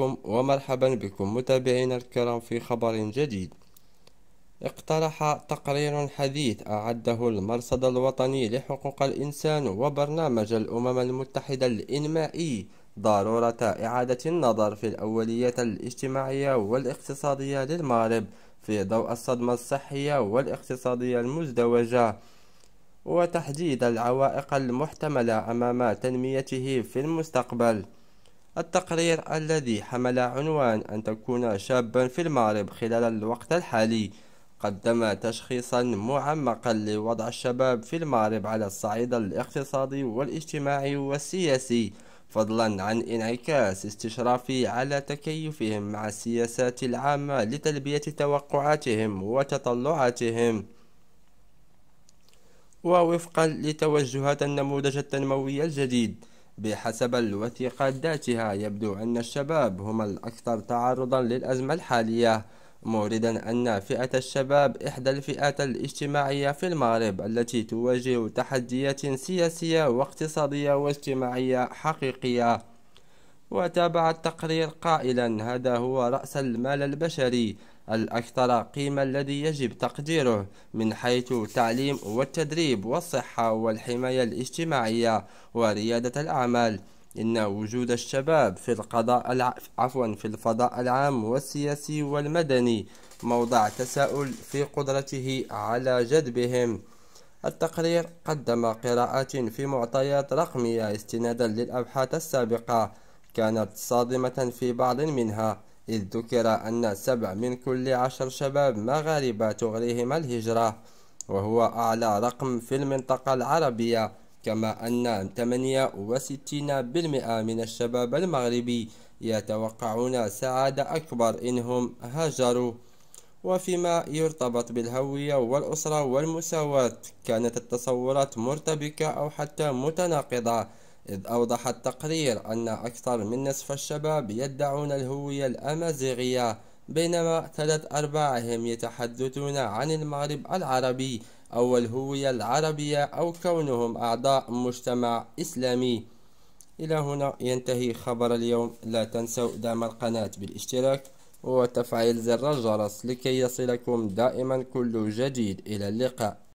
بكم ومرحبا بكم متابعينا الكرام في خبر جديد اقترح تقرير حديث أعده المرصد الوطني لحقوق الإنسان وبرنامج الأمم المتحدة الإنمائي ضرورة إعادة النظر في الأوليات الاجتماعية والاقتصادية للمغرب في ضوء الصدمة الصحية والاقتصادية المزدوجة وتحديد العوائق المحتملة أمام تنميته في المستقبل التقرير الذي حمل عنوان أن تكون شابا في المغرب خلال الوقت الحالي قدم تشخيصا معمقا لوضع الشباب في المغرب على الصعيد الاقتصادي والاجتماعي والسياسي فضلا عن انعكاس استشرافي على تكيفهم مع السياسات العامة لتلبية توقعاتهم وتطلعاتهم ووفقا لتوجهات النموذج التنموي الجديد بحسب الوثيقة ذاتها يبدو أن الشباب هم الأكثر تعرضا للأزمة الحالية موردا أن فئة الشباب إحدى الفئات الاجتماعية في المغرب التي تواجه تحديات سياسية واقتصادية واجتماعية حقيقية وتابع التقرير قائلا هذا هو رأس المال البشري الأكثر قيمة الذي يجب تقديره من حيث التعليم والتدريب والصحة والحماية الاجتماعية وريادة الأعمال إن وجود الشباب في القضاء الع... عفوا في الفضاء العام والسياسي والمدني موضع تساؤل في قدرته على جذبهم التقرير قدم قراءات في معطيات رقمية استنادا للأبحاث السابقة كانت صادمة في بعض منها إذ ذكر أن سبع من كل عشر شباب مغاربة تغريهم الهجرة وهو أعلى رقم في المنطقة العربية كما أن 68% من الشباب المغربي يتوقعون سعادة أكبر إنهم هاجروا وفيما يرتبط بالهوية والأسرة والمساواة كانت التصورات مرتبكة أو حتى متناقضة إذ أوضح التقرير أن أكثر من نصف الشباب يدعون الهوية الأمازيغية بينما ثلاث أرباعهم يتحدثون عن المغرب العربي أو الهوية العربية أو كونهم أعضاء مجتمع إسلامي إلى هنا ينتهي خبر اليوم لا تنسوا دعم القناة بالاشتراك وتفعيل زر الجرس لكي يصلكم دائما كل جديد إلى اللقاء